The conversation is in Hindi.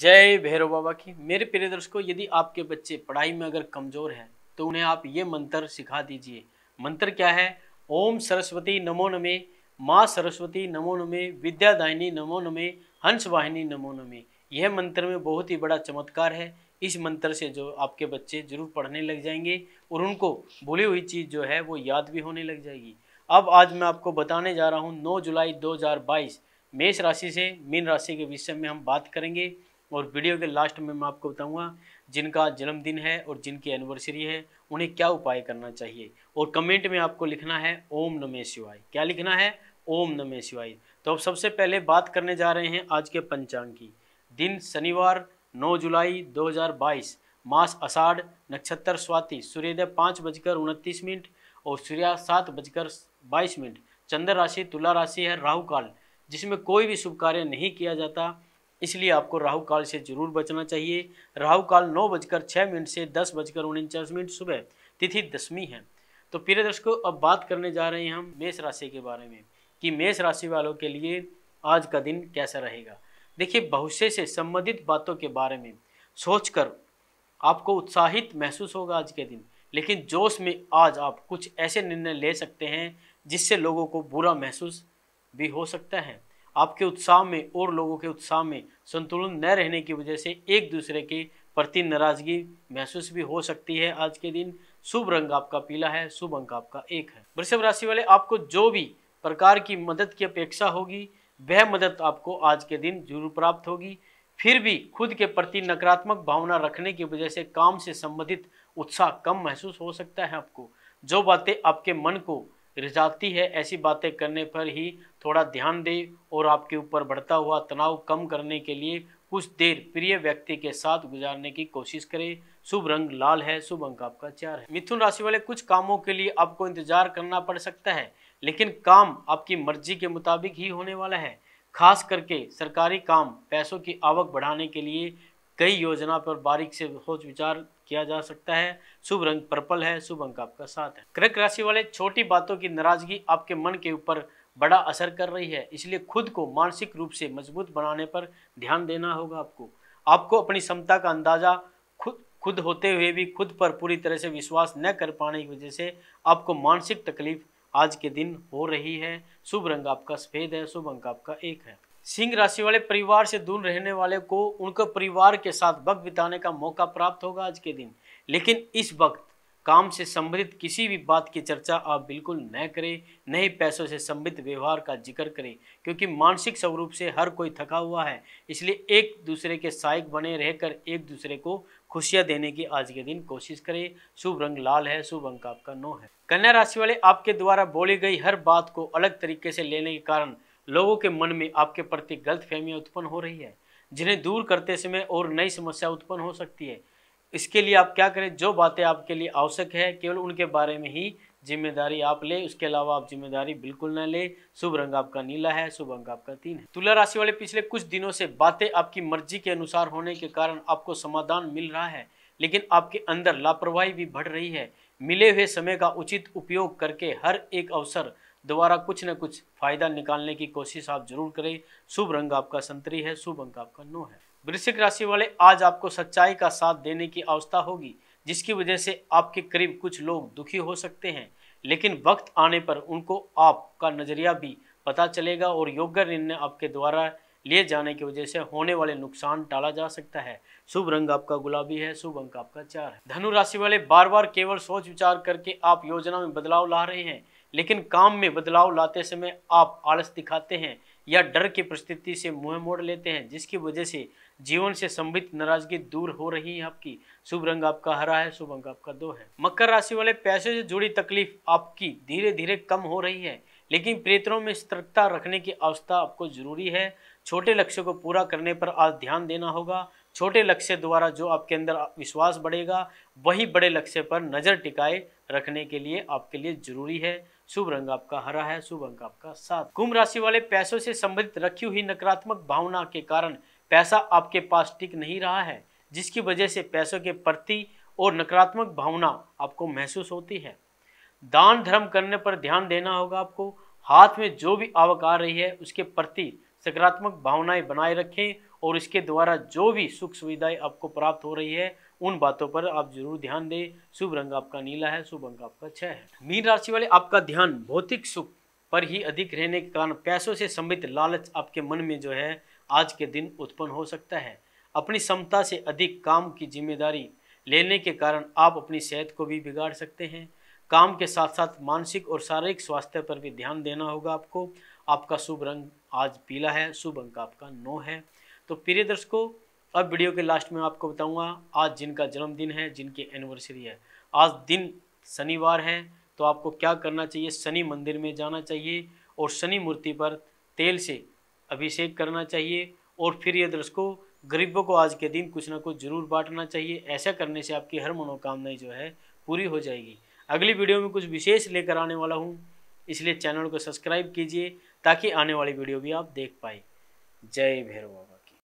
जय भैरव बाबा की मेरे प्रिय दर्शकों यदि आपके बच्चे पढ़ाई में अगर कमज़ोर हैं तो उन्हें आप ये मंत्र सिखा दीजिए मंत्र क्या है ओम सरस्वती नमो नमे माँ सरस्वती नमो नमे विद्यादायिनी नमो नमे हंस वाहिनी नमो नमे यह मंत्र में बहुत ही बड़ा चमत्कार है इस मंत्र से जो आपके बच्चे जरूर पढ़ने लग जाएंगे और उनको भूली हुई चीज़ जो है वो याद भी होने लग जाएगी अब आज मैं आपको बताने जा रहा हूँ 9 जुलाई 2022 मेष राशि से मीन राशि के विषय में हम बात करेंगे और वीडियो के लास्ट में मैं आपको बताऊंगा जिनका जन्मदिन है और जिनकी एनिवर्सरी है उन्हें क्या उपाय करना चाहिए और कमेंट में आपको लिखना है ओम नमे शिवाय क्या लिखना है ओम नमे शिवाय तो अब सबसे पहले बात करने जा रहे हैं आज के पंचांग की दिन शनिवार 9 जुलाई 2022 मास अषाढ़ नक्षत्र स्वाति सूर्योदय पाँच बजकर उनतीस मिनट और सूर्या सात बजकर बाईस मिनट चंद्र राशि तुला राशि है राहु काल जिसमें कोई भी शुभ कार्य नहीं किया जाता इसलिए आपको राहु काल से जरूर बचना चाहिए राहु काल नौ बजकर छः मिनट से दस बजकर उनचास मिनट सुबह तिथि दसवीं है तो प्रिय दर्शकों अब बात करने जा रहे हैं हम मेष राशि के बारे में कि मेष राशि वालों के लिए आज का दिन कैसा रहेगा देखिए भविष्य से संबंधित बातों के बारे में सोचकर आपको उत्साहित महसूस होगा आज के दिन लेकिन जोश में आज आप कुछ ऐसे निर्णय ले सकते हैं जिससे लोगों को बुरा महसूस भी हो सकता है आपके उत्साह में और लोगों के उत्साह में संतुलन न रहने की वजह से एक दूसरे के प्रति नाराजगी महसूस भी हो सकती है आज के दिन शुभ रंग आपका पीला है शुभ अंक आपका एक है वृषभ राशि वाले आपको जो भी प्रकार की मदद की अपेक्षा होगी वह मदद आपको आज के दिन जरूर प्राप्त होगी फिर भी खुद के प्रति नकारात्मक भावना रखने की वजह से काम से संबंधित उत्साह कम महसूस हो सकता है आपको जो बातें आपके मन को रिझाती है ऐसी बातें करने पर ही थोड़ा ध्यान दें और आपके ऊपर बढ़ता हुआ तनाव कम करने के लिए कुछ देर प्रिय व्यक्ति के साथ गुजारने की कोशिश करें शुभ रंग लाल है शुभ अंक आपका चार है मिथुन राशि वाले कुछ कामों के लिए आपको इंतजार करना पड़ सकता है लेकिन काम आपकी मर्जी के मुताबिक ही होने वाला है खास करके सरकारी काम पैसों की आवक बढ़ाने के लिए कई योजना पर बारीक से सोच विचार किया जा सकता है शुभ रंग पर्पल है शुभ अंक आपका साथ है कृक राशि वाले छोटी बातों की नाराजगी आपके मन के ऊपर बड़ा असर कर रही है इसलिए खुद को मानसिक रूप से मजबूत बनाने पर ध्यान देना होगा आपको आपको अपनी क्षमता का अंदाजा खुद खुद होते हुए भी खुद पर पूरी तरह से विश्वास न कर पाने की वजह से आपको मानसिक तकलीफ आज के दिन हो रही है शुभ रंग आपका सफेद है शुभ अंक आपका एक है सिंह राशि वाले परिवार से दूर रहने वाले को उनके परिवार के साथ वक्त बिताने का मौका प्राप्त होगा आज के दिन लेकिन इस वक्त काम से संबंधित किसी भी बात की चर्चा आप बिल्कुल न करें न ही पैसों से संबंधित व्यवहार का जिक्र करें क्योंकि मानसिक स्वरूप से हर कोई थका हुआ है इसलिए एक दूसरे के सहायक बने रहकर एक दूसरे को खुशियां देने की आज के दिन कोशिश करें शुभ रंग लाल है शुभ अंक आपका नौ है कन्या राशि वाले आपके द्वारा बोली गई हर बात को अलग तरीके से लेने के कारण लोगों के मन में आपके प्रति गलत फहमियाँ उत्पन्न हो रही है जिन्हें दूर करते समय और नई समस्या उत्पन्न हो सकती है इसके लिए आप क्या करें जो बातें आपके लिए आवश्यक है केवल उनके बारे में ही जिम्मेदारी आप ले उसके अलावा आप जिम्मेदारी बिल्कुल ना ले शुभ रंग आपका नीला है शुभ अंग आपका तीन है तुला राशि वाले पिछले कुछ दिनों से बातें आपकी मर्जी के अनुसार होने के कारण आपको समाधान मिल रहा है लेकिन आपके अंदर लापरवाही भी बढ़ रही है मिले हुए समय का उचित उपयोग करके हर एक अवसर दोबारा कुछ न कुछ फायदा निकालने की कोशिश आप जरूर करें शुभ रंग आपका संतरी है शुभ अंक आपका नौ है वृश्चिक राशि वाले आज आपको सच्चाई का साथ देने की अवस्था होगी जिसकी वजह से आपके करीब कुछ लोग दुखी हो सकते हैं लेकिन वक्त आने पर उनको आपका नज़रिया भी पता चलेगा और योग्य निर्णय आपके द्वारा लिए जाने की वजह से होने वाले नुकसान टाला जा सकता है शुभ रंग आपका गुलाबी है शुभ अंक आपका चार है धनु राशि वाले बार बार केवल सोच विचार करके आप योजना में बदलाव ला रहे हैं लेकिन काम में बदलाव लाते समय आप आलस दिखाते हैं या डर की परिस्थिति से मुंह मोड़ लेते हैं जिसकी वजह से जीवन से संबित नाराजगी दूर हो रही है आपकी शुभ रंग आपका हरा है शुभ अंक आपका दो है मकर राशि वाले पैसे से जुड़ी तकलीफ आपकी धीरे धीरे कम हो रही है लेकिन प्रेतरों में सतर्कता रखने की अवस्था आपको जरूरी है छोटे लक्ष्य को पूरा करने पर आज ध्यान देना होगा छोटे लक्ष्य द्वारा जो आपके अंदर विश्वास बढ़ेगा वही बड़े लक्ष्य पर नज़र टिकाए रखने के लिए आपके लिए जरूरी है शुभ रंग आपका हरा है शुभ अंक आपका सात कुंभ राशि वाले पैसों से संबंधित रखी हुई नकारात्मक भावना के कारण पैसा आपके पास टिक नहीं रहा है जिसकी वजह से पैसों के प्रति और नकारात्मक भावना आपको महसूस होती है दान धर्म करने पर ध्यान देना होगा आपको हाथ में जो भी आवक आ रही है उसके प्रति सकारात्मक भावनाएं बनाए रखें और इसके द्वारा जो भी सुख सुविधाएं आपको प्राप्त हो रही है उन बातों पर आप जरूर ध्यान दें शुभ रंग आपका नीला है शुभ अंक आपका छह है मीन राशि वाले आपका ध्यान भौतिक सुख पर ही अधिक रहने के कारण पैसों से संबित लालच आपके मन में जो है आज के दिन उत्पन्न हो सकता है अपनी क्षमता से अधिक काम की जिम्मेदारी लेने के कारण आप अपनी सेहत को भी बिगाड़ सकते हैं काम के साथ साथ मानसिक और शारीरिक स्वास्थ्य पर भी ध्यान देना होगा आपको आपका शुभ रंग आज पीला है शुभ अंक आपका नौ है तो प्रिय दर्शकों अब वीडियो के लास्ट में आपको बताऊंगा आज जिनका जन्मदिन है जिनकी एनिवर्सरी है आज दिन शनिवार है तो आपको क्या करना चाहिए शनि मंदिर में जाना चाहिए और शनि मूर्ति पर तेल से अभिषेक करना चाहिए और फिर ये दर्शकों गरीबों को आज के दिन कुछ ना कुछ जरूर बांटना चाहिए ऐसा करने से आपकी हर मनोकामनाएं जो है पूरी हो जाएगी अगली वीडियो में कुछ विशेष लेकर आने वाला हूँ इसलिए चैनल को सब्सक्राइब कीजिए ताकि आने वाली वीडियो भी आप देख पाए जय भैरव बाबा